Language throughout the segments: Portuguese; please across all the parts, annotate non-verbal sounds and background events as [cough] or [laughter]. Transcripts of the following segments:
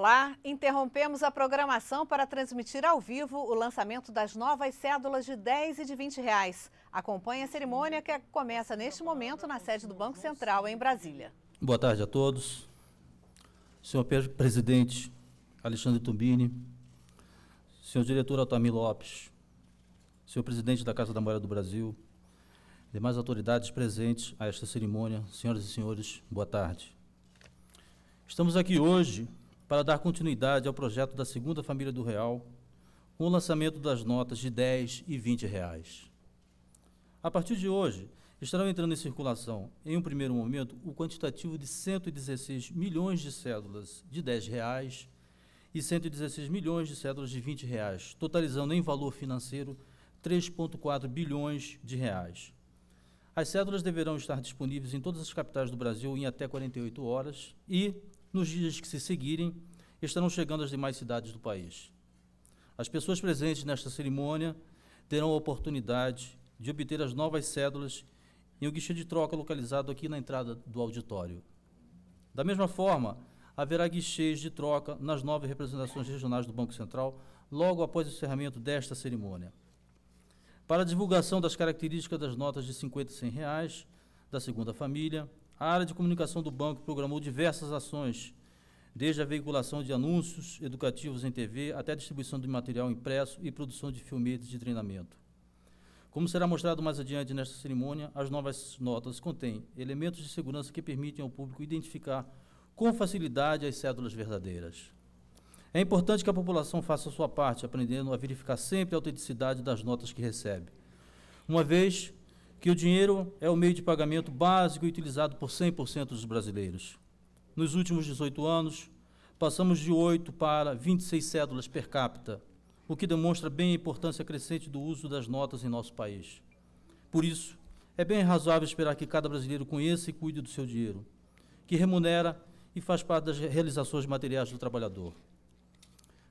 Olá, interrompemos a programação para transmitir ao vivo o lançamento das novas cédulas de 10 e de 20 reais. Acompanhe a cerimônia que começa neste momento na sede do Banco Central, em Brasília. Boa tarde a todos. Senhor presidente Alexandre Tumbini, senhor diretor Altamir Lopes, senhor presidente da Casa da Moeda do Brasil, demais autoridades presentes a esta cerimônia, senhoras e senhores, boa tarde. Estamos aqui hoje para dar continuidade ao projeto da segunda família do Real, com o lançamento das notas de 10 e 20 reais. A partir de hoje, estarão entrando em circulação, em um primeiro momento, o quantitativo de 116 milhões de cédulas de 10 reais e 116 milhões de cédulas de 20 reais, totalizando em valor financeiro 3,4 bilhões de reais. As cédulas deverão estar disponíveis em todas as capitais do Brasil em até 48 horas e nos dias que se seguirem, estarão chegando às demais cidades do país. As pessoas presentes nesta cerimônia terão a oportunidade de obter as novas cédulas em um guichê de troca localizado aqui na entrada do auditório. Da mesma forma, haverá guichês de troca nas nove representações regionais do Banco Central logo após o encerramento desta cerimônia. Para a divulgação das características das notas de 50 e 100 reais da segunda família, a área de comunicação do banco programou diversas ações, desde a veiculação de anúncios educativos em TV até a distribuição de material impresso e produção de filmetes de treinamento. Como será mostrado mais adiante nesta cerimônia, as novas notas contêm elementos de segurança que permitem ao público identificar com facilidade as cédulas verdadeiras. É importante que a população faça a sua parte, aprendendo a verificar sempre a autenticidade das notas que recebe. Uma vez que o dinheiro é o meio de pagamento básico e utilizado por 100% dos brasileiros. Nos últimos 18 anos, passamos de 8 para 26 cédulas per capita, o que demonstra bem a importância crescente do uso das notas em nosso país. Por isso, é bem razoável esperar que cada brasileiro conheça e cuide do seu dinheiro, que remunera e faz parte das realizações materiais do trabalhador.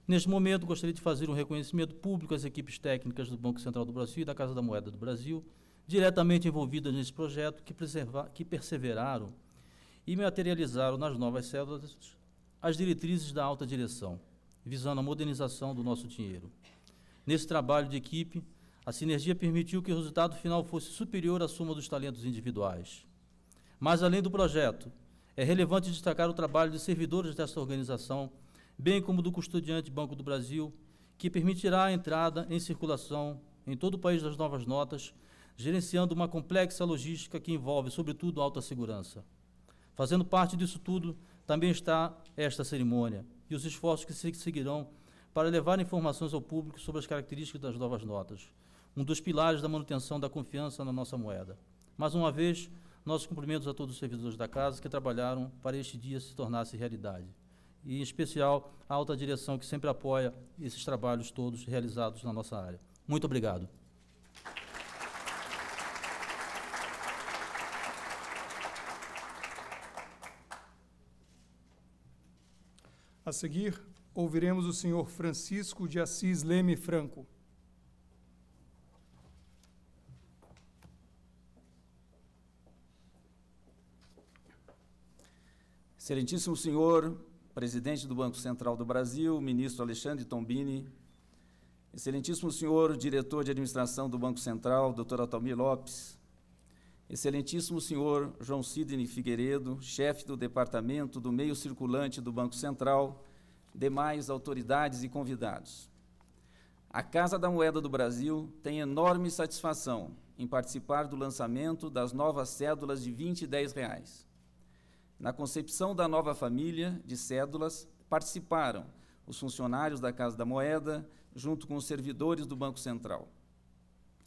Neste momento, gostaria de fazer um reconhecimento público às equipes técnicas do Banco Central do Brasil e da Casa da Moeda do Brasil, diretamente envolvidas nesse projeto que, que perseveraram e materializaram nas novas células as diretrizes da alta direção, visando a modernização do nosso dinheiro. Nesse trabalho de equipe, a sinergia permitiu que o resultado final fosse superior à soma dos talentos individuais. Mas, além do projeto, é relevante destacar o trabalho de servidores dessa organização, bem como do custodiante Banco do Brasil, que permitirá a entrada em circulação em todo o país das novas notas, gerenciando uma complexa logística que envolve, sobretudo, alta segurança. Fazendo parte disso tudo também está esta cerimônia e os esforços que se seguirão para levar informações ao público sobre as características das novas notas, um dos pilares da manutenção da confiança na nossa moeda. Mais uma vez, nossos cumprimentos a todos os servidores da Casa que trabalharam para este dia se tornasse realidade. E, em especial, à alta direção que sempre apoia esses trabalhos todos realizados na nossa área. Muito obrigado. A seguir, ouviremos o senhor Francisco de Assis Leme Franco. Excelentíssimo senhor presidente do Banco Central do Brasil, ministro Alexandre Tombini, excelentíssimo senhor diretor de administração do Banco Central, doutor Altamir Lopes, Excelentíssimo senhor João Sidney Figueiredo, chefe do Departamento do Meio Circulante do Banco Central, demais autoridades e convidados. A Casa da Moeda do Brasil tem enorme satisfação em participar do lançamento das novas cédulas de 20 e 10 reais. Na concepção da nova família de cédulas, participaram os funcionários da Casa da Moeda, junto com os servidores do Banco Central.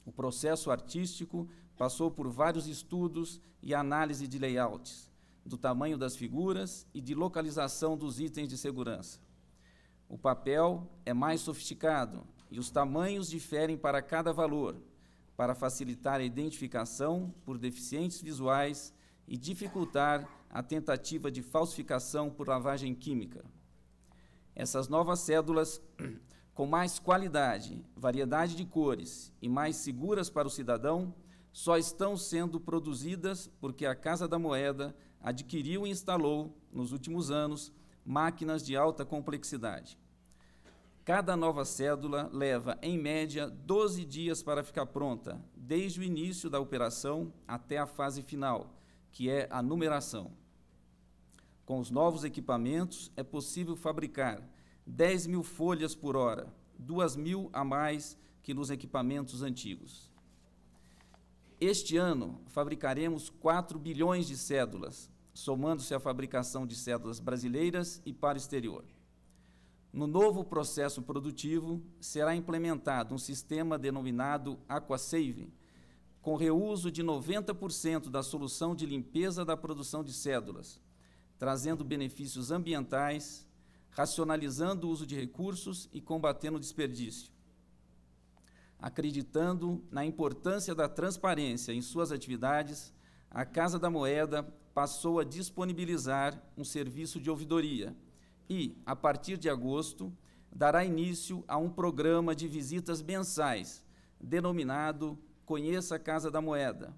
O processo artístico passou por vários estudos e análise de layouts, do tamanho das figuras e de localização dos itens de segurança. O papel é mais sofisticado e os tamanhos diferem para cada valor, para facilitar a identificação por deficientes visuais e dificultar a tentativa de falsificação por lavagem química. Essas novas cédulas com mais qualidade, variedade de cores e mais seguras para o cidadão, só estão sendo produzidas porque a Casa da Moeda adquiriu e instalou, nos últimos anos, máquinas de alta complexidade. Cada nova cédula leva, em média, 12 dias para ficar pronta, desde o início da operação até a fase final, que é a numeração. Com os novos equipamentos, é possível fabricar 10 mil folhas por hora, 2 mil a mais que nos equipamentos antigos. Este ano, fabricaremos 4 bilhões de cédulas, somando-se à fabricação de cédulas brasileiras e para o exterior. No novo processo produtivo, será implementado um sistema denominado AquaSave, com reuso de 90% da solução de limpeza da produção de cédulas, trazendo benefícios ambientais, racionalizando o uso de recursos e combatendo o desperdício. Acreditando na importância da transparência em suas atividades, a Casa da Moeda passou a disponibilizar um serviço de ouvidoria e, a partir de agosto, dará início a um programa de visitas mensais, denominado Conheça a Casa da Moeda,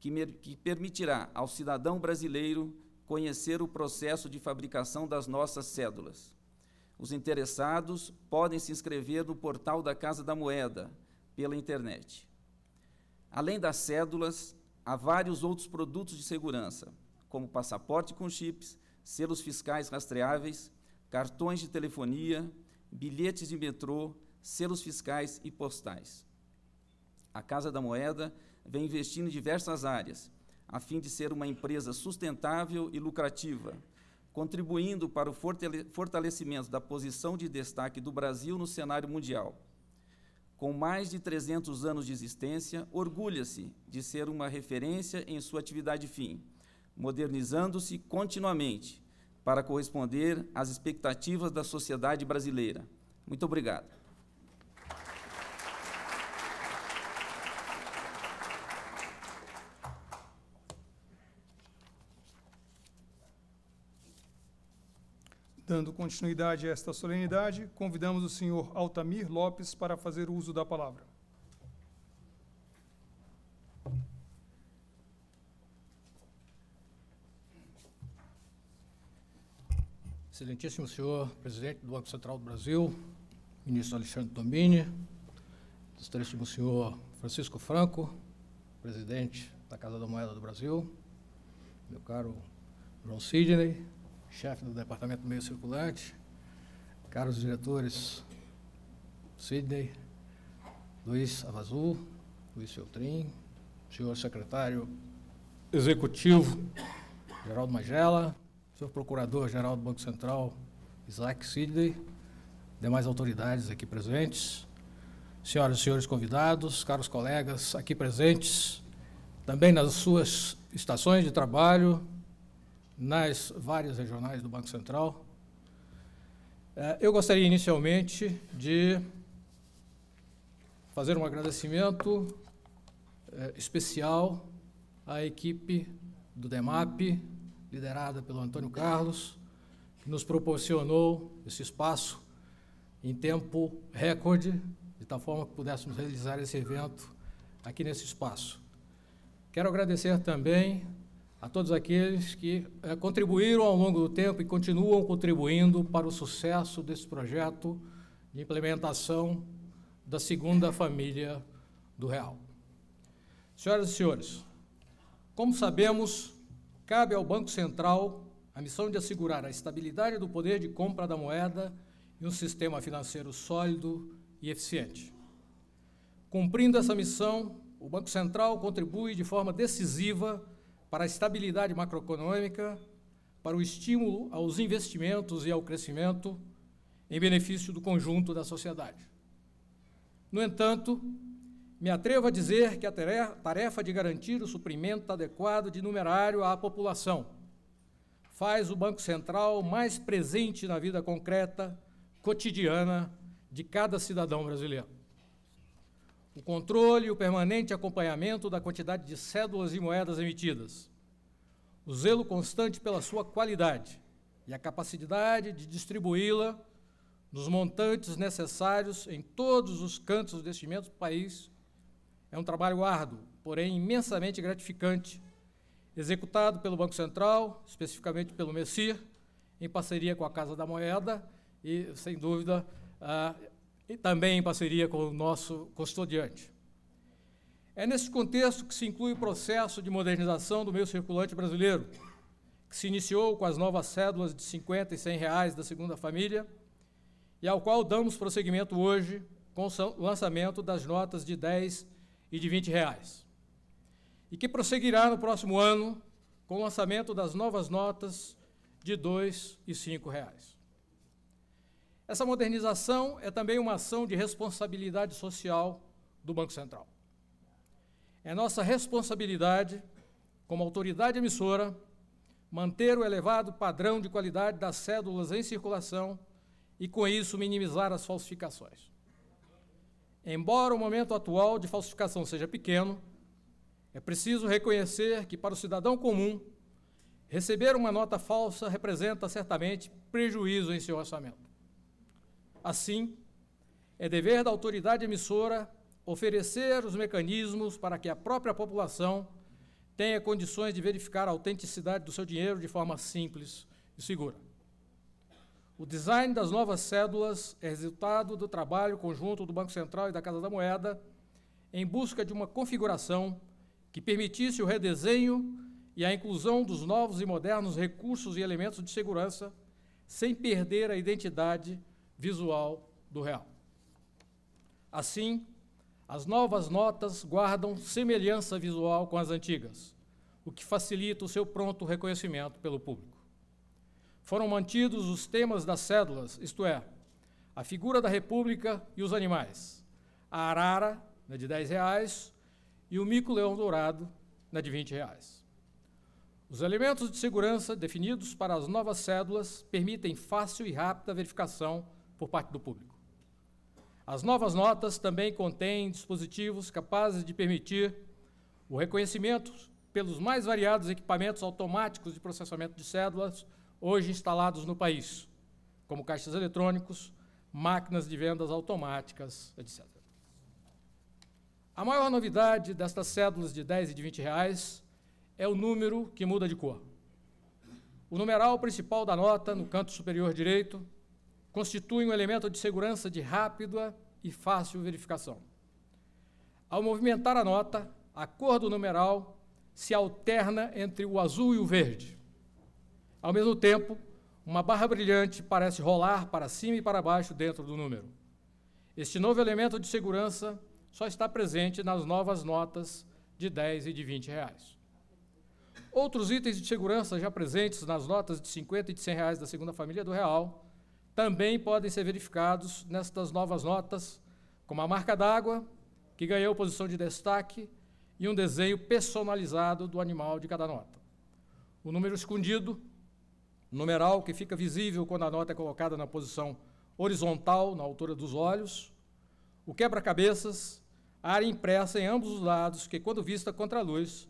que, que permitirá ao cidadão brasileiro conhecer o processo de fabricação das nossas cédulas. Os interessados podem se inscrever no portal da Casa da Moeda, pela internet. Além das cédulas, há vários outros produtos de segurança, como passaporte com chips, selos fiscais rastreáveis, cartões de telefonia, bilhetes de metrô, selos fiscais e postais. A Casa da Moeda vem investindo em diversas áreas, a fim de ser uma empresa sustentável e lucrativa, contribuindo para o fortalecimento da posição de destaque do Brasil no cenário mundial. Com mais de 300 anos de existência, orgulha-se de ser uma referência em sua atividade fim, modernizando-se continuamente para corresponder às expectativas da sociedade brasileira. Muito obrigado. Dando continuidade a esta solenidade, convidamos o senhor Altamir Lopes para fazer uso da palavra. Excelentíssimo senhor presidente do Banco Central do Brasil, ministro Alexandre Domini, excelentíssimo senhor Francisco Franco, presidente da Casa da Moeda do Brasil, meu caro João Sidney, chefe do Departamento do Meio Circulante, caros diretores Sidney, Luiz Avazul, Luiz Feltrin, senhor secretário executivo Geraldo Magela, senhor procurador-geral do Banco Central Isaac Sidney, demais autoridades aqui presentes, senhoras e senhores convidados, caros colegas aqui presentes, também nas suas estações de trabalho, nas várias regionais do Banco Central. É, eu gostaria inicialmente de fazer um agradecimento é, especial à equipe do DEMAP, liderada pelo Antônio Carlos, que nos proporcionou esse espaço em tempo recorde, de tal forma que pudéssemos realizar esse evento aqui nesse espaço. Quero agradecer também a todos aqueles que eh, contribuíram ao longo do tempo e continuam contribuindo para o sucesso desse projeto de implementação da segunda família do Real. Senhoras e senhores, como sabemos, cabe ao Banco Central a missão de assegurar a estabilidade do poder de compra da moeda e um sistema financeiro sólido e eficiente. Cumprindo essa missão, o Banco Central contribui de forma decisiva para a estabilidade macroeconômica, para o estímulo aos investimentos e ao crescimento em benefício do conjunto da sociedade. No entanto, me atrevo a dizer que a tarefa de garantir o suprimento adequado de numerário à população faz o Banco Central mais presente na vida concreta, cotidiana, de cada cidadão brasileiro o controle e o permanente acompanhamento da quantidade de cédulas e moedas emitidas, o zelo constante pela sua qualidade e a capacidade de distribuí-la nos montantes necessários em todos os cantos deste imenso país, é um trabalho árduo, porém imensamente gratificante, executado pelo Banco Central, especificamente pelo MECIR, em parceria com a Casa da Moeda e, sem dúvida, e também em parceria com o nosso custodiante. É nesse contexto que se inclui o processo de modernização do meio circulante brasileiro, que se iniciou com as novas cédulas de 50 e 100 reais da segunda família, e ao qual damos prosseguimento hoje com o lançamento das notas de 10 e de 20 reais, e que prosseguirá no próximo ano com o lançamento das novas notas de 2 e 5 reais. Essa modernização é também uma ação de responsabilidade social do Banco Central. É nossa responsabilidade, como autoridade emissora, manter o elevado padrão de qualidade das cédulas em circulação e, com isso, minimizar as falsificações. Embora o momento atual de falsificação seja pequeno, é preciso reconhecer que, para o cidadão comum, receber uma nota falsa representa certamente prejuízo em seu orçamento. Assim, é dever da autoridade emissora oferecer os mecanismos para que a própria população tenha condições de verificar a autenticidade do seu dinheiro de forma simples e segura. O design das novas cédulas é resultado do trabalho conjunto do Banco Central e da Casa da Moeda em busca de uma configuração que permitisse o redesenho e a inclusão dos novos e modernos recursos e elementos de segurança sem perder a identidade visual do real. Assim, as novas notas guardam semelhança visual com as antigas, o que facilita o seu pronto reconhecimento pelo público. Foram mantidos os temas das cédulas, isto é, a figura da República e os animais, a arara, né, de R$ reais, e o mico-leão dourado, na né, de R$ reais. Os elementos de segurança definidos para as novas cédulas permitem fácil e rápida verificação por parte do público. As novas notas também contêm dispositivos capazes de permitir o reconhecimento pelos mais variados equipamentos automáticos de processamento de cédulas hoje instalados no país, como caixas eletrônicos, máquinas de vendas automáticas, etc. A maior novidade destas cédulas de 10 e de 20 reais é o número que muda de cor. O numeral principal da nota, no canto superior direito, constitui um elemento de segurança de rápida e fácil verificação. Ao movimentar a nota, a cor do numeral se alterna entre o azul e o verde. Ao mesmo tempo, uma barra brilhante parece rolar para cima e para baixo dentro do número. Este novo elemento de segurança só está presente nas novas notas de 10 e de 20 reais. Outros itens de segurança já presentes nas notas de 50 e de 100 reais da segunda família do real também podem ser verificados nestas novas notas, como a marca d'água, que ganhou posição de destaque, e um desenho personalizado do animal de cada nota. O número escondido, numeral que fica visível quando a nota é colocada na posição horizontal, na altura dos olhos, o quebra-cabeças, área impressa em ambos os lados, que, quando vista contra a luz,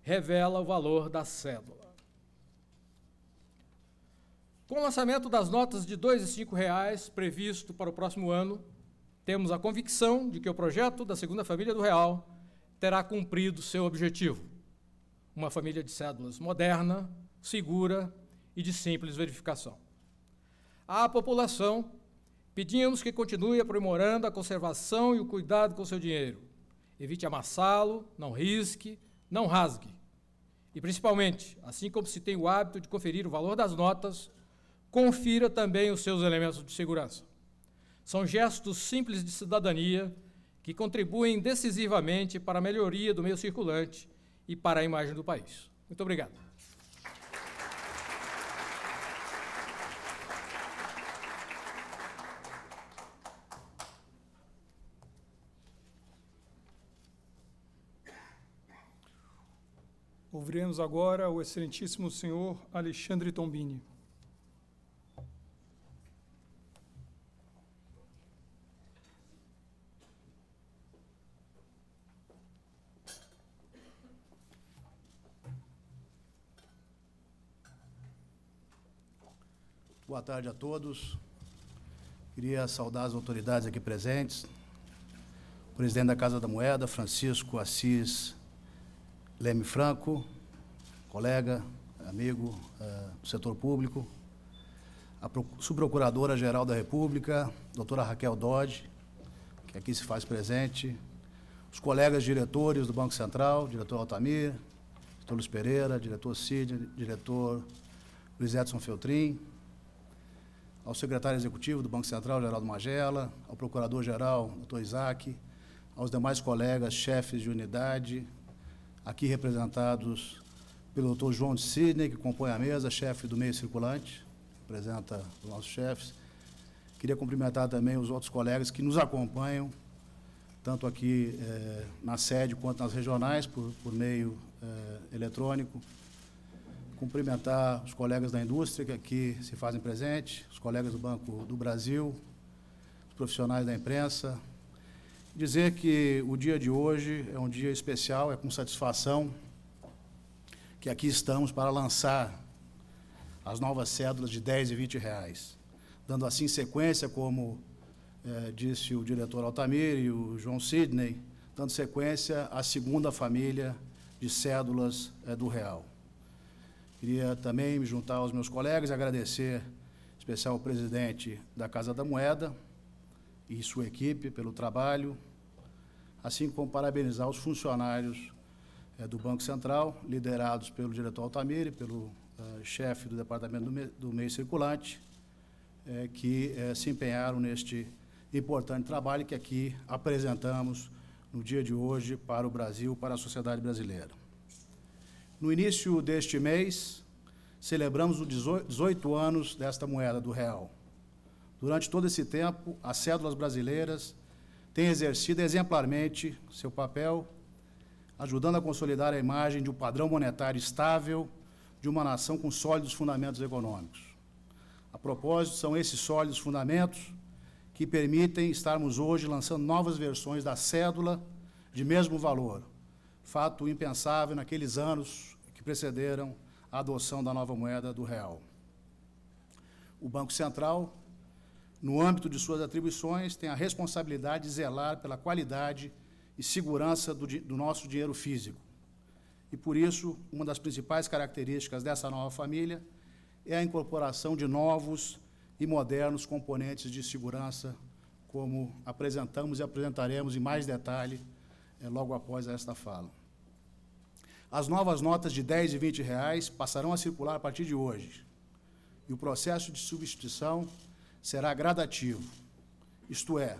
revela o valor da célula. Com o lançamento das notas de R$ 2,5 e reais previsto para o próximo ano, temos a convicção de que o projeto da Segunda Família do Real terá cumprido seu objetivo. Uma família de cédulas moderna, segura e de simples verificação. À população, pedimos que continue aprimorando a conservação e o cuidado com seu dinheiro. Evite amassá-lo, não risque, não rasgue. E, principalmente, assim como se tem o hábito de conferir o valor das notas, confira também os seus elementos de segurança. São gestos simples de cidadania que contribuem decisivamente para a melhoria do meio circulante e para a imagem do país. Muito obrigado. Ouviremos agora o excelentíssimo senhor Alexandre Tombini. Boa tarde a todos. Queria saudar as autoridades aqui presentes. O presidente da Casa da Moeda, Francisco Assis Leme Franco, colega, amigo uh, do setor público. A subprocuradora-geral da República, doutora Raquel Dodge, que aqui se faz presente. Os colegas diretores do Banco Central, diretor Altamir, diretor Luiz Pereira, diretor Cid, diretor Luiz Edson Feltrin, ao secretário executivo do Banco Central, Geraldo Magela, ao procurador-geral, doutor Isaac, aos demais colegas, chefes de unidade, aqui representados pelo doutor João de Sidney, que compõe a mesa, chefe do meio circulante, representa os nossos chefes. Queria cumprimentar também os outros colegas que nos acompanham, tanto aqui eh, na sede quanto nas regionais, por, por meio eh, eletrônico cumprimentar os colegas da indústria que aqui se fazem presente, os colegas do Banco do Brasil, os profissionais da imprensa. Dizer que o dia de hoje é um dia especial, é com satisfação que aqui estamos para lançar as novas cédulas de 10 e 20 reais, dando assim sequência, como eh, disse o diretor Altamir e o João Sidney, dando sequência à segunda família de cédulas eh, do real. Queria também me juntar aos meus colegas e agradecer em especial ao presidente da Casa da Moeda e sua equipe pelo trabalho, assim como parabenizar os funcionários é, do Banco Central, liderados pelo diretor e pelo eh, chefe do Departamento do, Me do Meio Circulante, é, que é, se empenharam neste importante trabalho que aqui apresentamos no dia de hoje para o Brasil, para a sociedade brasileira. No início deste mês, celebramos os 18 anos desta moeda do real. Durante todo esse tempo, as cédulas brasileiras têm exercido exemplarmente seu papel, ajudando a consolidar a imagem de um padrão monetário estável de uma nação com sólidos fundamentos econômicos. A propósito, são esses sólidos fundamentos que permitem estarmos hoje lançando novas versões da cédula de mesmo valor, fato impensável naqueles anos que precederam a adoção da nova moeda do real. O Banco Central, no âmbito de suas atribuições, tem a responsabilidade de zelar pela qualidade e segurança do, do nosso dinheiro físico. E, por isso, uma das principais características dessa nova família é a incorporação de novos e modernos componentes de segurança, como apresentamos e apresentaremos em mais detalhe é, logo após esta fala. As novas notas de 10 e 20 reais passarão a circular a partir de hoje. E o processo de substituição será gradativo. Isto é,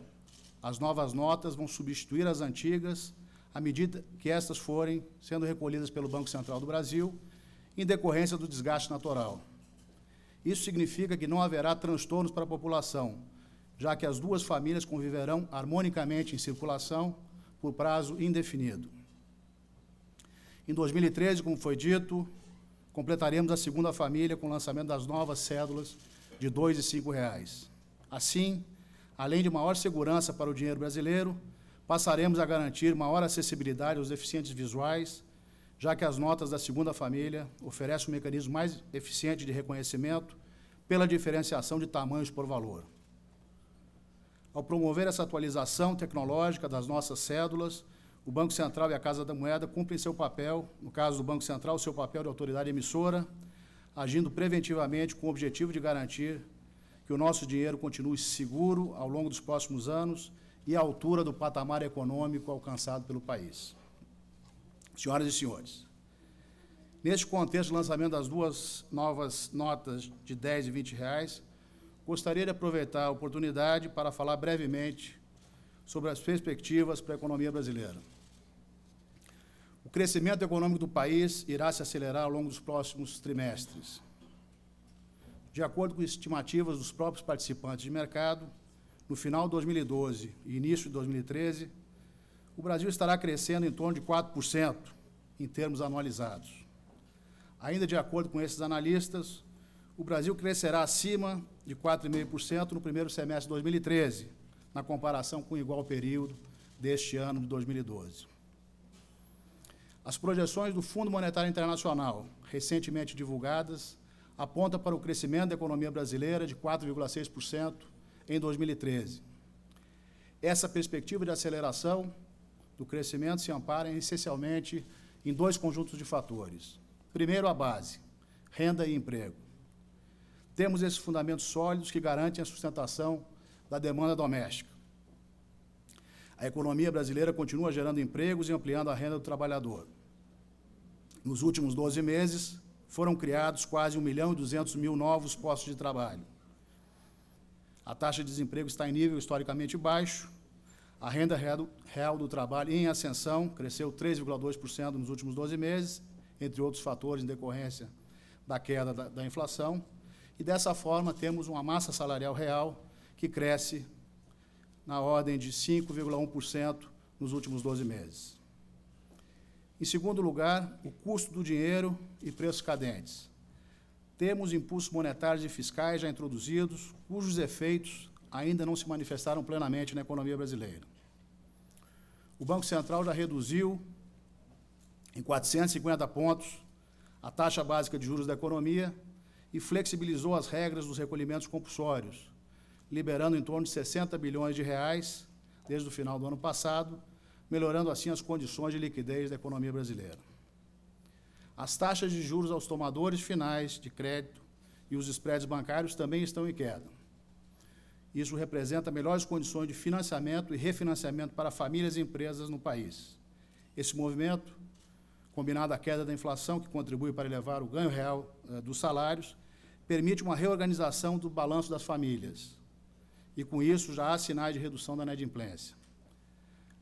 as novas notas vão substituir as antigas à medida que estas forem sendo recolhidas pelo Banco Central do Brasil em decorrência do desgaste natural. Isso significa que não haverá transtornos para a população, já que as duas famílias conviverão harmonicamente em circulação por prazo indefinido. Em 2013, como foi dito, completaremos a segunda família com o lançamento das novas cédulas de R$ 5,00. Assim, além de maior segurança para o dinheiro brasileiro, passaremos a garantir maior acessibilidade aos deficientes visuais, já que as notas da segunda família oferecem um mecanismo mais eficiente de reconhecimento pela diferenciação de tamanhos por valor. Ao promover essa atualização tecnológica das nossas cédulas, o Banco Central e a Casa da Moeda cumprem seu papel, no caso do Banco Central, seu papel de autoridade emissora, agindo preventivamente com o objetivo de garantir que o nosso dinheiro continue seguro ao longo dos próximos anos e à altura do patamar econômico alcançado pelo país. Senhoras e senhores, neste contexto do lançamento das duas novas notas de 10 e 20 reais, gostaria de aproveitar a oportunidade para falar brevemente sobre as perspectivas para a economia brasileira. O crescimento econômico do país irá se acelerar ao longo dos próximos trimestres. De acordo com estimativas dos próprios participantes de mercado, no final de 2012 e início de 2013, o Brasil estará crescendo em torno de 4% em termos anualizados. Ainda de acordo com esses analistas, o Brasil crescerá acima de 4,5% no primeiro semestre de 2013 na comparação com o igual período deste ano de 2012. As projeções do Fundo Monetário Internacional, recentemente divulgadas, apontam para o crescimento da economia brasileira de 4,6% em 2013. Essa perspectiva de aceleração do crescimento se ampara essencialmente em dois conjuntos de fatores. Primeiro, a base, renda e emprego. Temos esses fundamentos sólidos que garantem a sustentação da demanda doméstica. A economia brasileira continua gerando empregos e ampliando a renda do trabalhador. Nos últimos 12 meses, foram criados quase 1 milhão e 200 mil novos postos de trabalho. A taxa de desemprego está em nível historicamente baixo. A renda real do trabalho em ascensão cresceu 3,2% nos últimos 12 meses, entre outros fatores em decorrência da queda da, da inflação. E dessa forma, temos uma massa salarial real que cresce na ordem de 5,1% nos últimos 12 meses. Em segundo lugar, o custo do dinheiro e preços cadentes. Temos impulsos monetários e fiscais já introduzidos, cujos efeitos ainda não se manifestaram plenamente na economia brasileira. O Banco Central já reduziu em 450 pontos a taxa básica de juros da economia e flexibilizou as regras dos recolhimentos compulsórios, liberando em torno de 60 bilhões de reais desde o final do ano passado, melhorando assim as condições de liquidez da economia brasileira. As taxas de juros aos tomadores finais de crédito e os spreads bancários também estão em queda. Isso representa melhores condições de financiamento e refinanciamento para famílias e empresas no país. Esse movimento, combinado à queda da inflação, que contribui para elevar o ganho real eh, dos salários, permite uma reorganização do balanço das famílias, e, com isso, já há sinais de redução da inadimplência.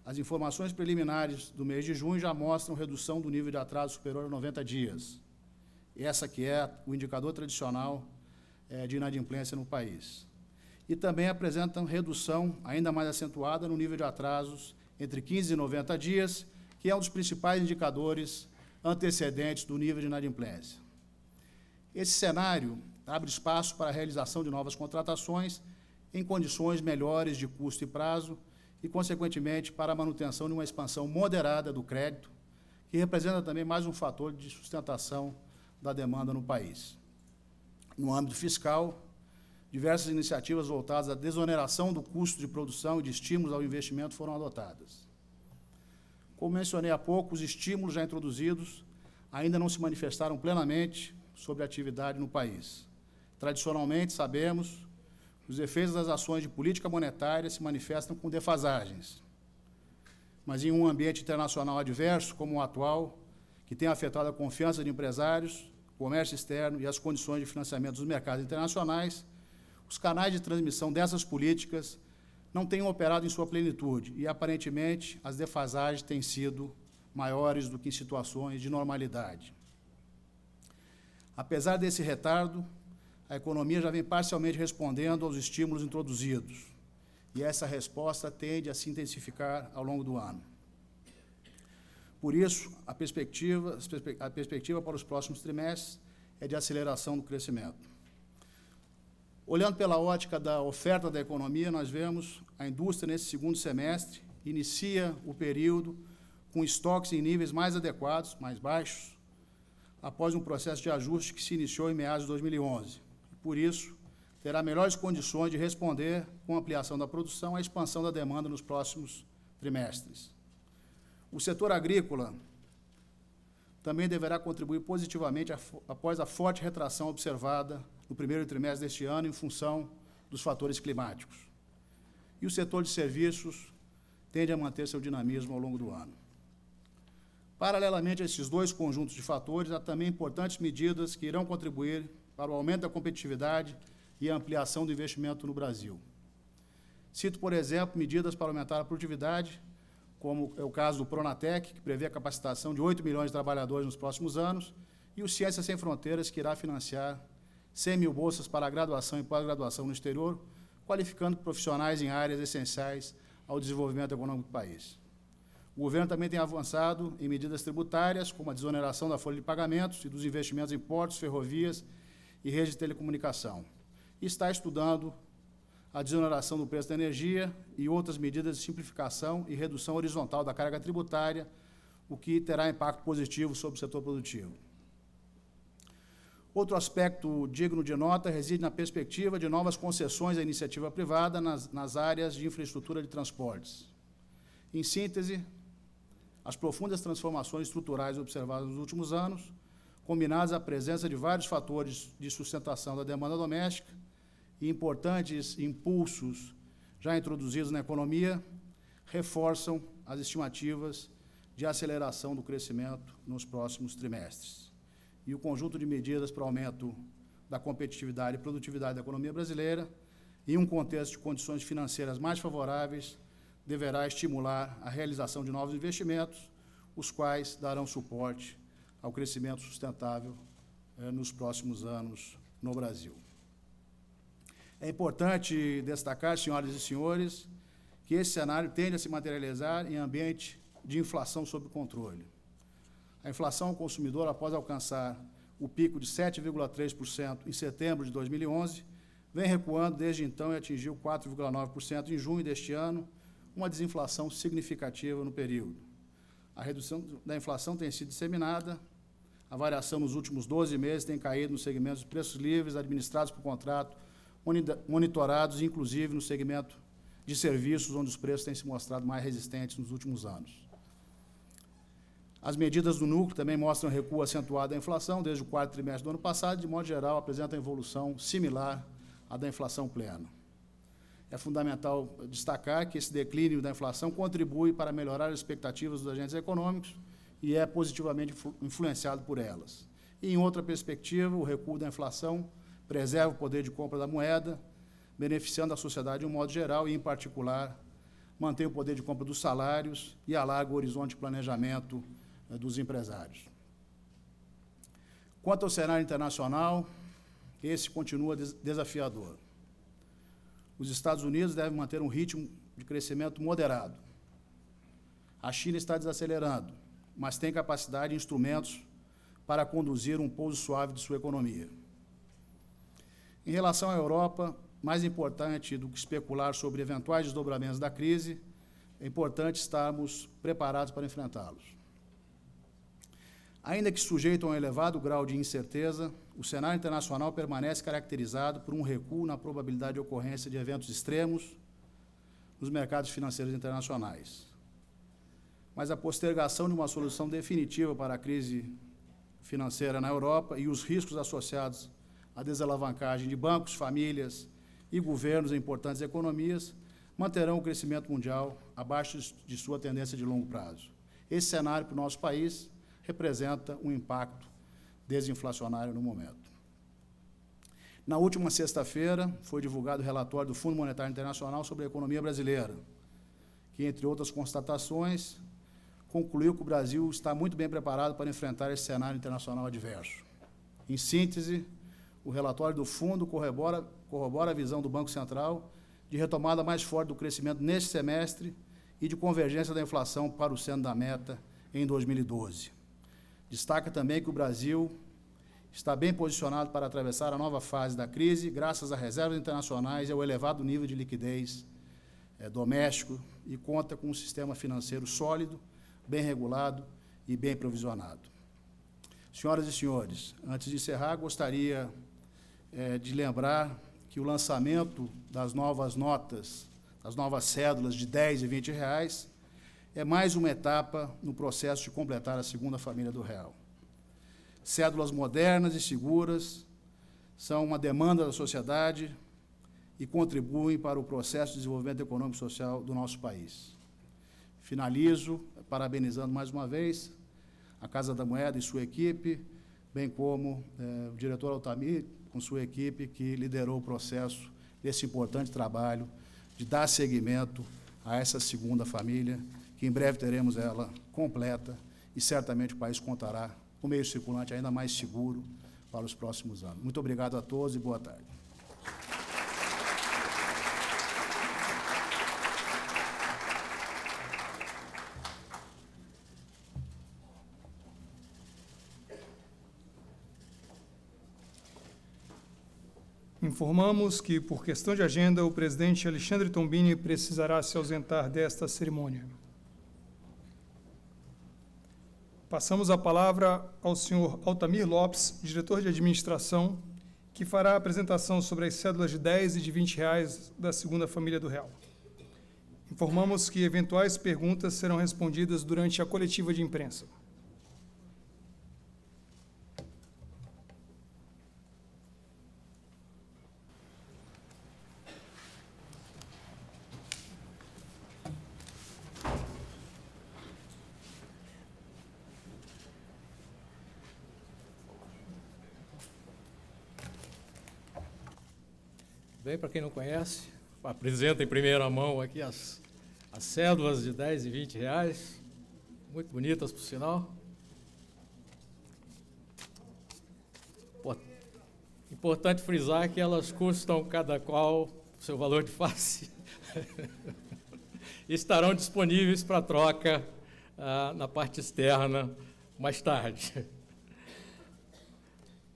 As informações preliminares do mês de junho já mostram redução do nível de atraso superior a 90 dias. Essa que é o indicador tradicional é, de inadimplência no país. E também apresentam redução ainda mais acentuada no nível de atrasos entre 15 e 90 dias, que é um dos principais indicadores antecedentes do nível de inadimplência. Esse cenário abre espaço para a realização de novas contratações em condições melhores de custo e prazo e, consequentemente, para a manutenção de uma expansão moderada do crédito, que representa também mais um fator de sustentação da demanda no país. No âmbito fiscal, diversas iniciativas voltadas à desoneração do custo de produção e de estímulos ao investimento foram adotadas. Como mencionei há pouco, os estímulos já introduzidos ainda não se manifestaram plenamente sobre a atividade no país. Tradicionalmente, sabemos, os efeitos das ações de política monetária se manifestam com defasagens. Mas em um ambiente internacional adverso, como o atual, que tem afetado a confiança de empresários, comércio externo e as condições de financiamento dos mercados internacionais, os canais de transmissão dessas políticas não têm operado em sua plenitude e, aparentemente, as defasagens têm sido maiores do que em situações de normalidade. Apesar desse retardo, a economia já vem parcialmente respondendo aos estímulos introduzidos. E essa resposta tende a se intensificar ao longo do ano. Por isso, a perspectiva, a perspectiva para os próximos trimestres é de aceleração do crescimento. Olhando pela ótica da oferta da economia, nós vemos a indústria nesse segundo semestre inicia o período com estoques em níveis mais adequados, mais baixos, após um processo de ajuste que se iniciou em meados de 2011 por isso, terá melhores condições de responder, com ampliação da produção, à expansão da demanda nos próximos trimestres. O setor agrícola também deverá contribuir positivamente após a forte retração observada no primeiro trimestre deste ano em função dos fatores climáticos. E o setor de serviços tende a manter seu dinamismo ao longo do ano. Paralelamente a esses dois conjuntos de fatores, há também importantes medidas que irão contribuir para o aumento da competitividade e ampliação do investimento no Brasil. Cito, por exemplo, medidas para aumentar a produtividade, como é o caso do Pronatec, que prevê a capacitação de 8 milhões de trabalhadores nos próximos anos, e o Ciências Sem Fronteiras, que irá financiar 100 mil bolsas para graduação e pós-graduação no exterior, qualificando profissionais em áreas essenciais ao desenvolvimento econômico do país. O governo também tem avançado em medidas tributárias, como a desoneração da folha de pagamentos e dos investimentos em portos, ferrovias e rede de telecomunicação. está estudando a desoneração do preço da energia e outras medidas de simplificação e redução horizontal da carga tributária, o que terá impacto positivo sobre o setor produtivo. Outro aspecto digno de nota reside na perspectiva de novas concessões à iniciativa privada nas, nas áreas de infraestrutura de transportes. Em síntese, as profundas transformações estruturais observadas nos últimos anos combinadas à presença de vários fatores de sustentação da demanda doméstica e importantes impulsos já introduzidos na economia, reforçam as estimativas de aceleração do crescimento nos próximos trimestres. E o conjunto de medidas para o aumento da competitividade e produtividade da economia brasileira, em um contexto de condições financeiras mais favoráveis, deverá estimular a realização de novos investimentos, os quais darão suporte ao crescimento sustentável eh, nos próximos anos no Brasil. É importante destacar, senhoras e senhores, que esse cenário tende a se materializar em ambiente de inflação sob controle. A inflação ao consumidor, após alcançar o pico de 7,3% em setembro de 2011, vem recuando desde então e atingiu 4,9% em junho deste ano, uma desinflação significativa no período. A redução da inflação tem sido disseminada a variação nos últimos 12 meses tem caído nos segmentos de preços livres, administrados por contrato, monitorados, inclusive no segmento de serviços, onde os preços têm se mostrado mais resistentes nos últimos anos. As medidas do núcleo também mostram recuo acentuado da inflação desde o quarto trimestre do ano passado, de modo geral, apresenta evolução similar à da inflação plena. É fundamental destacar que esse declínio da inflação contribui para melhorar as expectativas dos agentes econômicos, e é positivamente influenciado por elas. E, em outra perspectiva, o recuo da inflação preserva o poder de compra da moeda, beneficiando a sociedade de um modo geral e, em particular, mantém o poder de compra dos salários e alarga o horizonte de planejamento eh, dos empresários. Quanto ao cenário internacional, esse continua desafiador. Os Estados Unidos devem manter um ritmo de crescimento moderado. A China está desacelerando mas tem capacidade e instrumentos para conduzir um pouso suave de sua economia. Em relação à Europa, mais importante do que especular sobre eventuais desdobramentos da crise, é importante estarmos preparados para enfrentá-los. Ainda que sujeito a um elevado grau de incerteza, o cenário internacional permanece caracterizado por um recuo na probabilidade de ocorrência de eventos extremos nos mercados financeiros internacionais mas a postergação de uma solução definitiva para a crise financeira na Europa e os riscos associados à desalavancagem de bancos, famílias e governos em importantes economias manterão o crescimento mundial abaixo de sua tendência de longo prazo. Esse cenário para o nosso país representa um impacto desinflacionário no momento. Na última sexta-feira, foi divulgado o relatório do Fundo Monetário Internacional sobre a economia brasileira, que, entre outras constatações, concluiu que o Brasil está muito bem preparado para enfrentar esse cenário internacional adverso. Em síntese, o relatório do fundo corrobora, corrobora a visão do Banco Central de retomada mais forte do crescimento neste semestre e de convergência da inflação para o centro da meta em 2012. Destaca também que o Brasil está bem posicionado para atravessar a nova fase da crise, graças a reservas internacionais e ao elevado nível de liquidez é, doméstico, e conta com um sistema financeiro sólido bem regulado e bem provisionado. Senhoras e senhores, antes de encerrar, gostaria é, de lembrar que o lançamento das novas notas, das novas cédulas de 10 e 20 reais, é mais uma etapa no processo de completar a segunda família do real. Cédulas modernas e seguras são uma demanda da sociedade e contribuem para o processo de desenvolvimento econômico e social do nosso país. Finalizo parabenizando mais uma vez a Casa da Moeda e sua equipe, bem como eh, o diretor Altamir com sua equipe que liderou o processo desse importante trabalho de dar seguimento a essa segunda família, que em breve teremos ela completa e certamente o país contará com meio circulante ainda mais seguro para os próximos anos. Muito obrigado a todos e boa tarde. Informamos que, por questão de agenda, o presidente Alexandre Tombini precisará se ausentar desta cerimônia. Passamos a palavra ao senhor Altamir Lopes, diretor de administração, que fará a apresentação sobre as cédulas de 10 e de 20 reais da segunda família do Real. Informamos que eventuais perguntas serão respondidas durante a coletiva de imprensa. para quem não conhece, apresenta em primeira mão aqui as, as cédulas de 10 e 20 reais, muito bonitas, por sinal. Importante frisar que elas custam cada qual seu valor de face. [laughs] Estarão disponíveis para troca ah, na parte externa mais tarde.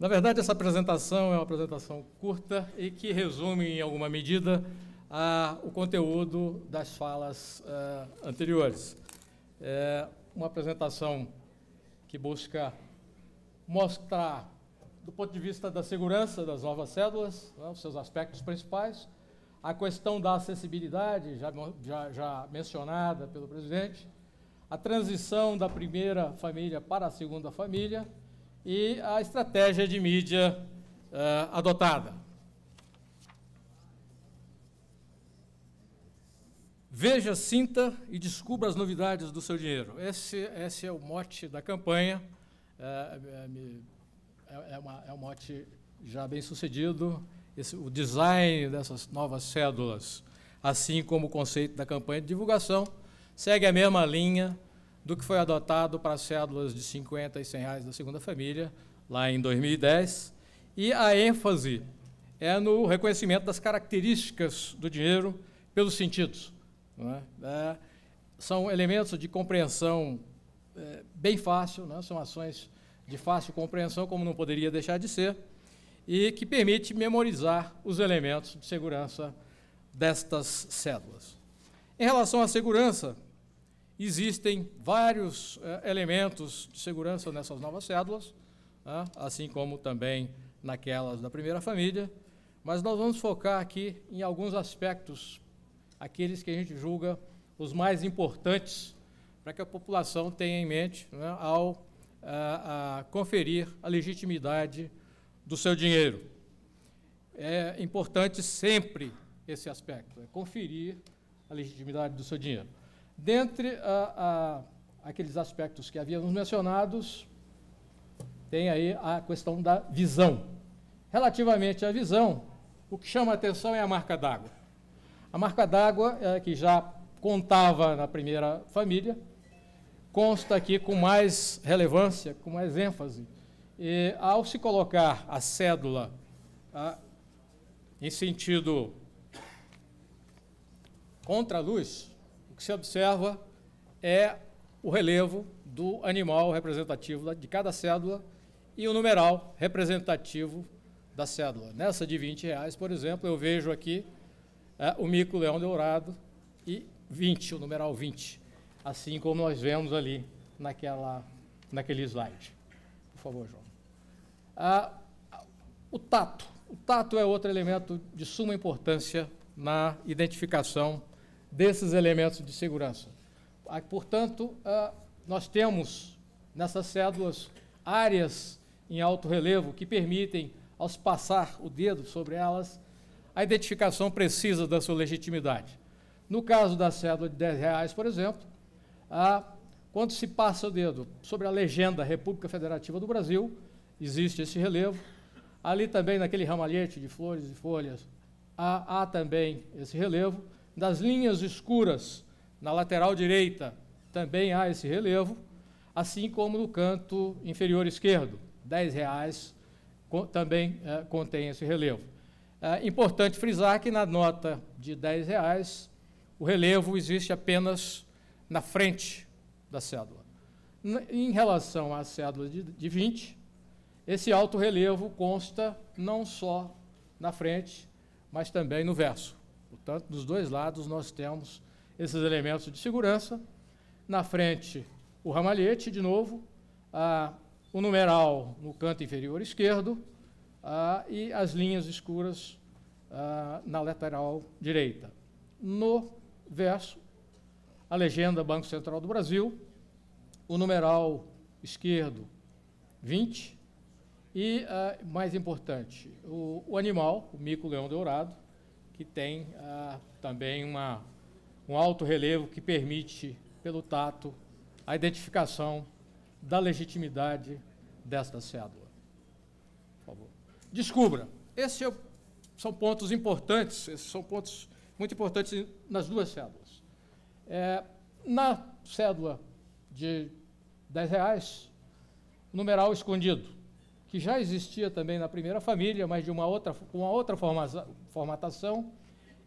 Na verdade, essa apresentação é uma apresentação curta e que resume, em alguma medida, a, o conteúdo das falas uh, anteriores. É uma apresentação que busca mostrar, do ponto de vista da segurança das novas cédulas, né, os seus aspectos principais, a questão da acessibilidade, já, já, já mencionada pelo presidente, a transição da primeira família para a segunda família, e a estratégia de mídia uh, adotada. Veja, sinta e descubra as novidades do seu dinheiro. Esse, esse é o mote da campanha. É, é, é, uma, é um mote já bem sucedido. Esse, o design dessas novas cédulas, assim como o conceito da campanha de divulgação, segue a mesma linha do que foi adotado para as cédulas de 50 e 100 reais da segunda família, lá em 2010. E a ênfase é no reconhecimento das características do dinheiro pelos sentidos. É? É, são elementos de compreensão é, bem fácil, é? são ações de fácil compreensão, como não poderia deixar de ser, e que permite memorizar os elementos de segurança destas cédulas. Em relação à segurança, Existem vários eh, elementos de segurança nessas novas cédulas, né, assim como também naquelas da primeira família, mas nós vamos focar aqui em alguns aspectos, aqueles que a gente julga os mais importantes, para que a população tenha em mente né, ao a, eh, a conferir a legitimidade do seu dinheiro. É importante sempre esse aspecto, é conferir a legitimidade do seu dinheiro. Dentre a, a, aqueles aspectos que havíamos mencionados, tem aí a questão da visão. Relativamente à visão, o que chama a atenção é a marca d'água. A marca d'água, é, que já contava na primeira família, consta aqui com mais relevância, com mais ênfase. E, ao se colocar a cédula a, em sentido contra a luz, o que se observa é o relevo do animal representativo de cada cédula e o numeral representativo da cédula. Nessa de 20 reais, por exemplo, eu vejo aqui é, o mico leão dourado e 20, o numeral 20, assim como nós vemos ali naquela, naquele slide. Por favor, João. Ah, o tato. O tato é outro elemento de suma importância na identificação desses elementos de segurança. Ah, portanto, ah, nós temos nessas cédulas áreas em alto relevo que permitem, ao passar o dedo sobre elas, a identificação precisa da sua legitimidade. No caso da cédula de 10 reais, por exemplo, ah, quando se passa o dedo sobre a legenda República Federativa do Brasil, existe esse relevo. Ali também, naquele ramalhete de flores e folhas, há, há também esse relevo das linhas escuras na lateral direita também há esse relevo, assim como no canto inferior esquerdo, R$ reais também é, contém esse relevo. É importante frisar que na nota de R$ reais o relevo existe apenas na frente da cédula. Em relação à cédula de, de 20, esse alto relevo consta não só na frente, mas também no verso. Portanto, dos dois lados nós temos esses elementos de segurança. Na frente, o ramalhete, de novo, ah, o numeral no canto inferior esquerdo ah, e as linhas escuras ah, na lateral direita. No verso, a legenda Banco Central do Brasil, o numeral esquerdo 20 e, mais importante, o, o animal, o mico-leão dourado, que tem ah, também uma, um alto relevo que permite, pelo tato, a identificação da legitimidade desta cédula. Por favor. Descubra. Esses é, são pontos importantes, esses são pontos muito importantes nas duas cédulas. É, na cédula de 10 reais, numeral escondido, que já existia também na primeira família, mas de uma outra, uma outra formação formatação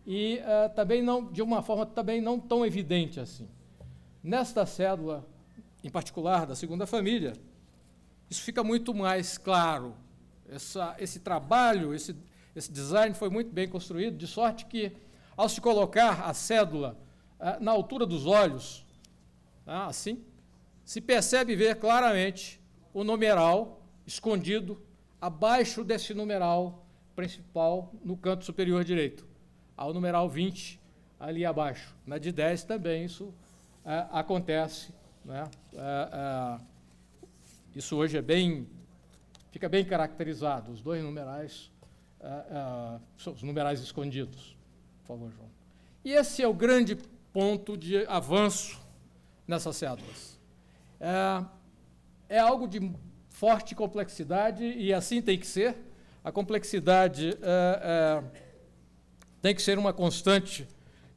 e uh, também não, de uma forma também não tão evidente assim. Nesta célula, em particular da segunda família, isso fica muito mais claro. Essa, esse trabalho, esse, esse design foi muito bem construído, de sorte que, ao se colocar a cédula eh, na altura dos olhos, tá, assim, se percebe ver claramente o numeral escondido abaixo desse numeral principal no canto superior direito, ao numeral 20 ali abaixo. Na de 10 também isso é, acontece. Né? É, é, isso hoje é bem, fica bem caracterizado, os dois numerais, é, é, são os numerais escondidos. Por favor, João. E esse é o grande ponto de avanço nessas cédulas. É, é algo de forte complexidade e assim tem que ser, a complexidade é, é, tem que ser uma constante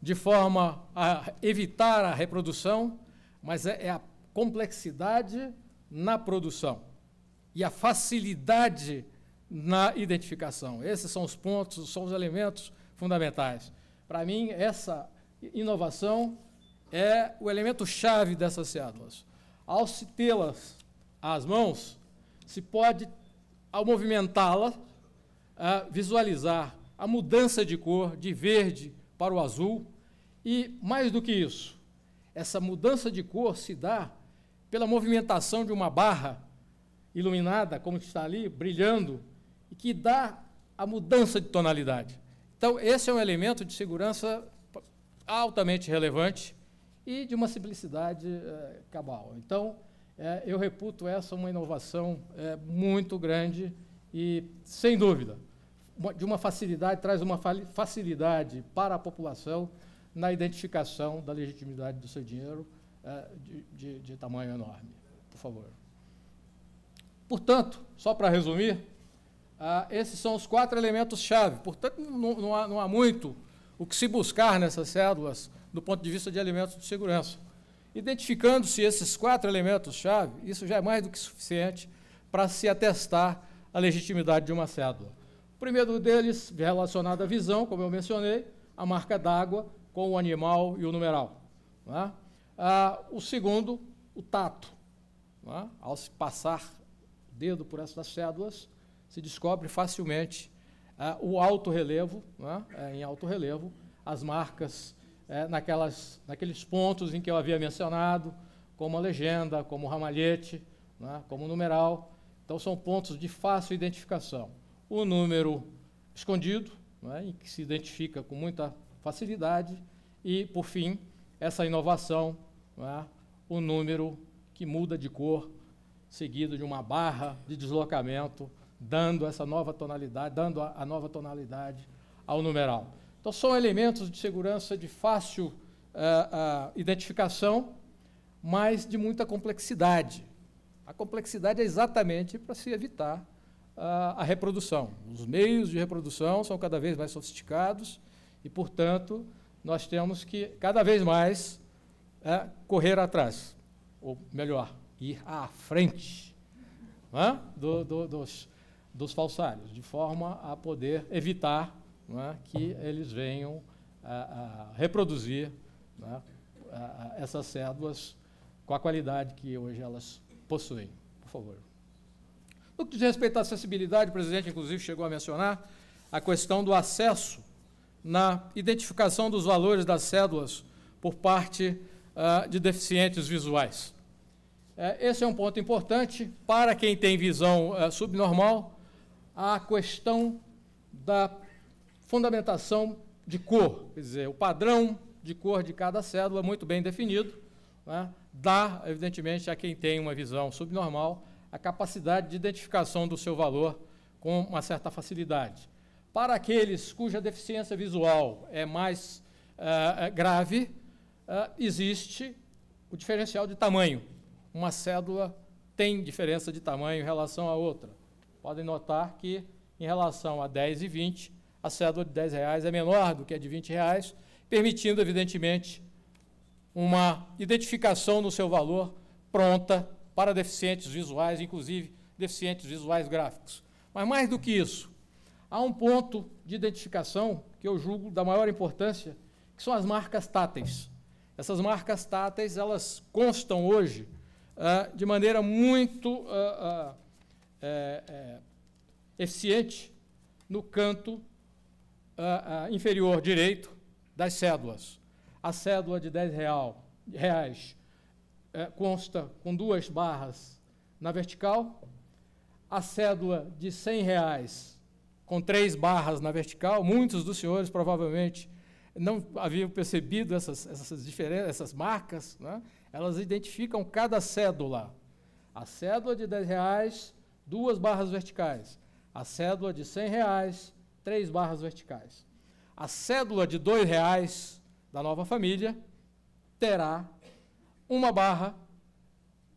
de forma a evitar a reprodução, mas é, é a complexidade na produção e a facilidade na identificação. Esses são os pontos, são os elementos fundamentais. Para mim, essa inovação é o elemento chave dessas células. Ao se tê-las às mãos, se pode, ao movimentá-las, a visualizar a mudança de cor de verde para o azul. E mais do que isso, essa mudança de cor se dá pela movimentação de uma barra iluminada, como está ali, brilhando, e que dá a mudança de tonalidade. Então, esse é um elemento de segurança altamente relevante e de uma simplicidade eh, cabal. Então, eh, eu reputo essa uma inovação eh, muito grande e, sem dúvida, de uma facilidade, traz uma facilidade para a população na identificação da legitimidade do seu dinheiro é, de, de, de tamanho enorme. Por favor. Portanto, só para resumir, ah, esses são os quatro elementos-chave. Portanto, não, não, há, não, há, muito o que se buscar nessas cédulas do ponto de vista de alimentos de segurança. Identificando-se esses quatro elementos-chave, isso já é mais do que suficiente para se atestar a legitimidade de uma cédula. O primeiro deles, relacionado à visão, como eu mencionei, a marca d'água com o animal e o numeral. É? Ah, o segundo, o tato. É? Ao se passar o dedo por essas cédulas, se descobre facilmente ah, o alto relevo, é? é? em alto relevo, as marcas naquelas, naqueles pontos em que eu havia mencionado, como a legenda, como o ramalhete, como o numeral. Então, são pontos de fácil identificação o número escondido, é, que se identifica com muita facilidade, e, por fim, essa inovação, é, o número que muda de cor, seguido de uma barra de deslocamento, dando essa nova tonalidade, dando a, a nova tonalidade ao numeral. Então, são elementos de segurança de fácil uh, uh, identificação, mas de muita complexidade. A complexidade é exatamente para se evitar a, reprodução. Os meios de reprodução são cada vez mais sofisticados e, portanto, nós temos que cada vez mais é, correr atrás, ou melhor, ir à frente é? do, do, dos, dos, falsários, de forma a poder evitar é? que eles venham a, a reproduzir é, essas cédulas com a qualidade que hoje elas possuem. Por favor. No que diz respeito à acessibilidade, o presidente, inclusive, chegou a mencionar a questão do acesso na identificação dos valores das cédulas por parte uh, de deficientes visuais. É, esse é um ponto importante para quem tem visão uh, subnormal, a questão da fundamentação de cor, quer dizer, o padrão de cor de cada cédula muito bem definido, né, dá, evidentemente, a quem tem uma visão subnormal a capacidade de identificação do seu valor com uma certa facilidade. Para aqueles cuja deficiência visual é mais uh, grave, uh, existe o diferencial de tamanho. Uma cédula tem diferença de tamanho em relação à outra. Podem notar que, em relação a 10 e 20, a cédula de 10 reais é menor do que a de 20 reais, permitindo, evidentemente, uma identificação do seu valor pronta para deficientes visuais, inclusive deficientes visuais gráficos. Mas mais do que isso, há um ponto de identificação que eu julgo da maior importância, que são as marcas táteis. Essas marcas táteis, elas constam hoje uh, de maneira muito uh, uh, eficiente no canto inferior direito das cédulas. A cédula de 10 real, reais é, consta com duas barras na vertical, a cédula de 100 reais com três barras na vertical. Muitos dos senhores provavelmente não haviam percebido essas, essas, diferenças, essas marcas. Né? Elas identificam cada cédula. A cédula de 10 reais, duas barras verticais. A cédula de 100 reais, três barras verticais. A cédula de 2 reais da nova família terá uma barra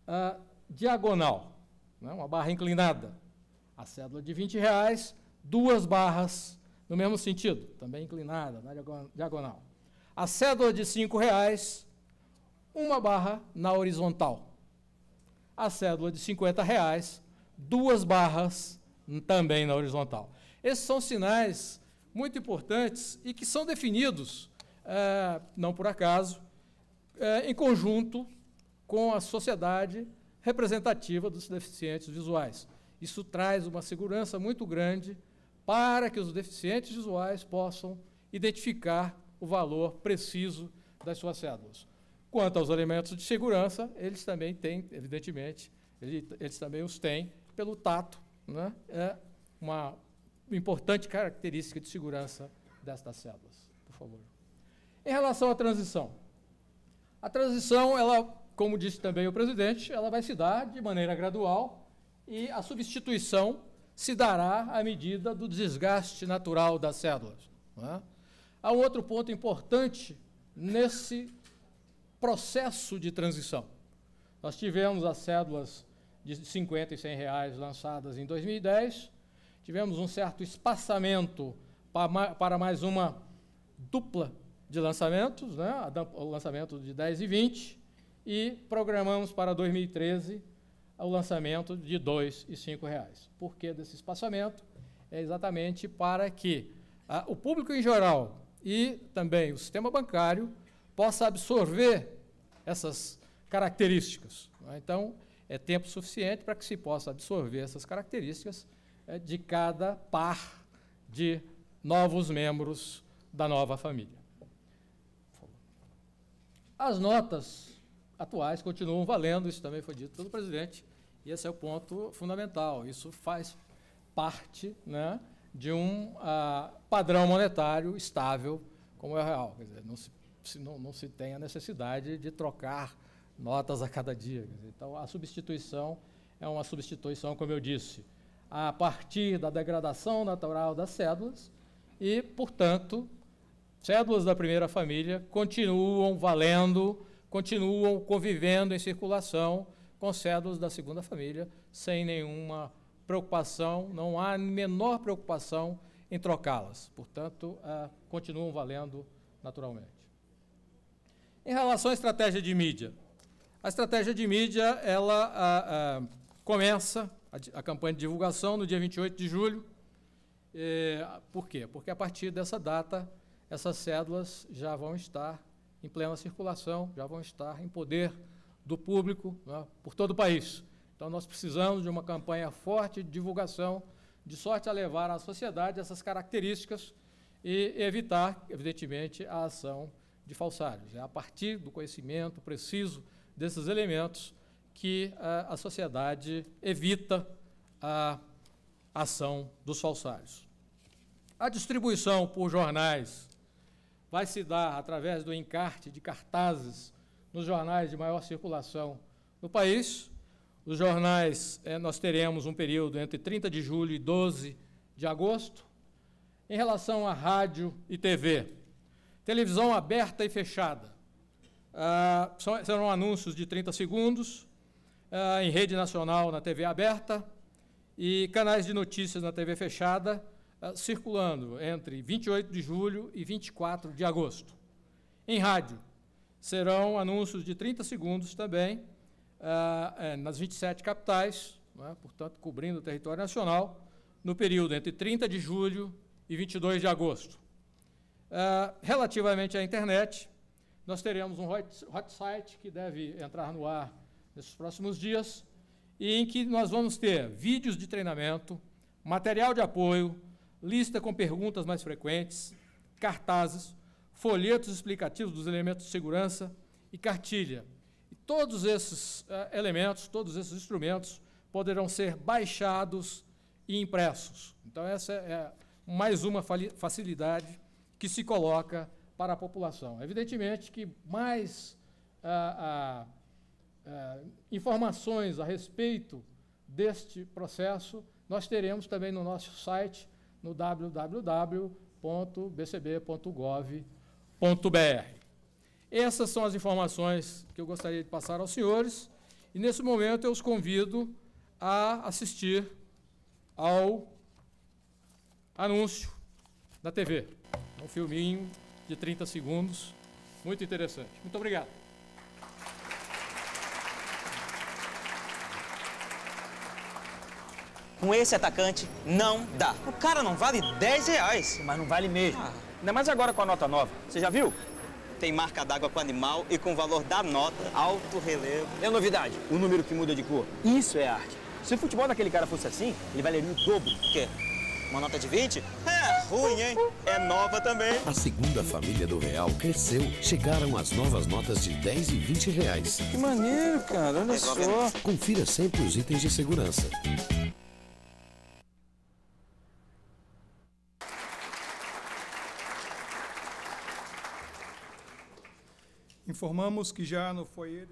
ah, diagonal, né? uma barra inclinada. A cédula de 20 reais, duas barras no mesmo sentido, também inclinada, na diagonal. A cédula de 5 reais, uma barra na horizontal. A cédula de 50 reais, duas barras também na horizontal. Esses são sinais muito importantes e que são definidos, é, não por acaso, é, em conjunto com a sociedade representativa dos deficientes visuais. Isso traz uma segurança muito grande para que os deficientes visuais possam identificar o valor preciso das suas cédulas. Quanto aos elementos de segurança, eles também têm, evidentemente, eles, eles também os têm pelo tato, né? é uma importante característica de segurança destas células. Por favor. Em relação à transição, a transição, ela, como disse também o presidente, ela vai se dar de maneira gradual e a substituição se dará à medida do desgaste natural das células. É? Há um outro ponto importante nesse processo de transição. Nós tivemos as cédulas de 50 e 100 reais lançadas em 2010, tivemos um certo espaçamento para mais uma dupla de lançamentos, né, o lançamento de 10 e 20, e programamos para 2013 o lançamento de 2 e 5 reais. Por que desse espaçamento? É exatamente para que a, ah, o público em geral e também o sistema bancário possa absorver essas características. Né? Então, é tempo suficiente para que se possa absorver essas características eh, de cada par de novos membros da nova família. As notas atuais continuam valendo, isso também foi dito pelo presidente, e esse é o ponto fundamental. Isso faz parte né, de um ah, padrão monetário estável como é o real. Dizer, não, se, não, não se tem a necessidade de trocar notas a cada dia. Dizer, então, a substituição é uma substituição, como eu disse, a partir da degradação natural das cédulas e, portanto, Cédulas da primeira família continuam valendo, continuam convivendo em circulação com cédulas da segunda família, sem nenhuma preocupação, não há menor preocupação em trocá-las. Portanto, continuam valendo naturalmente. Em relação à estratégia de mídia, a estratégia de mídia ela começa a, a, campanha de divulgação no dia 28 de julho. Eh, por quê? Porque a partir dessa data essas cédulas já vão estar em plena circulação, já vão estar em poder do público né, por todo o país. Então, nós precisamos de uma campanha forte de divulgação, de sorte a levar à sociedade essas características e evitar, evidentemente, a ação de falsários. É a partir do conhecimento preciso desses elementos que eh, a sociedade evita a ação dos falsários. A distribuição por jornais vai se dar através do encarte de cartazes nos jornais de maior circulação no país. Os jornais, eh, nós teremos um período entre 30 de julho e 12 de agosto. Em relação a rádio e TV, televisão aberta e fechada. Ah, serão anúncios de 30 segundos ah, em rede nacional na TV aberta e canais de notícias na TV fechada ah, circulando entre 28 de julho e 24 de agosto. Em rádio, serão anúncios de 30 segundos também uh, nas 27 capitais, né, portanto, cobrindo o território nacional, no período entre 30 de julho e 22 de agosto. Uh, relativamente à internet, nós teremos um hot, hot site que deve entrar no ar nesses próximos dias, e em que nós vamos ter vídeos de treinamento, material de apoio, lista com perguntas mais frequentes, cartazes, folhetos explicativos dos elementos de segurança e cartilha. E todos esses uh, elementos, todos esses instrumentos poderão ser baixados e impressos. Então, essa é, é mais uma facilidade que se coloca para a população. Evidentemente que mais eh, eh, informações a respeito deste processo nós teremos também no nosso site no www.bcb.gov.br. Essas são as informações que eu gostaria de passar aos senhores e, nesse momento, eu os convido a assistir ao anúncio da TV. É um filminho de 30 segundos, muito interessante. Muito obrigado. Com esse atacante, não dá. O cara não vale 10 reais. Mas não vale mesmo. Ah. Ainda mais agora com a nota nova. Você já viu? Tem marca d'água com animal e com o valor da nota, alto relevo. É novidade, o número que muda de cor. Isso é arte. Se o futebol daquele cara fosse assim, ele valeria o dobro. O quê? Uma nota de 20? É ruim, hein? É nova também. A segunda família do Real cresceu. Chegaram as novas notas de 10 e 20 reais. Que maneiro, cara. Olha é só. Confira sempre os itens de segurança. informamos que já no foyer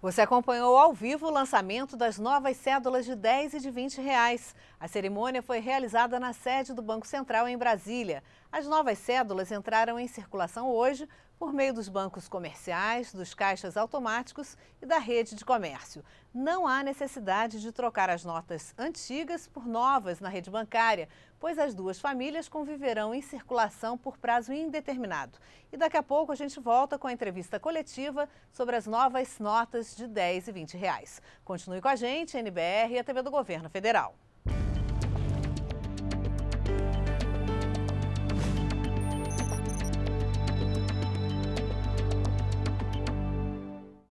Você acompanhou ao vivo o lançamento das novas cédulas de 10 e de 20 reais. A cerimônia foi realizada na sede do Banco Central em Brasília. As novas cédulas entraram em circulação hoje por meio dos bancos comerciais, dos caixas automáticos e da rede de comércio. Não há necessidade de trocar as notas antigas por novas na rede bancária, pois as duas famílias conviverão em circulação por prazo indeterminado. E daqui a pouco a gente volta com a entrevista coletiva sobre as novas notas de 10 e 20 reais. Continue com a gente, NBR e a TV do Governo Federal.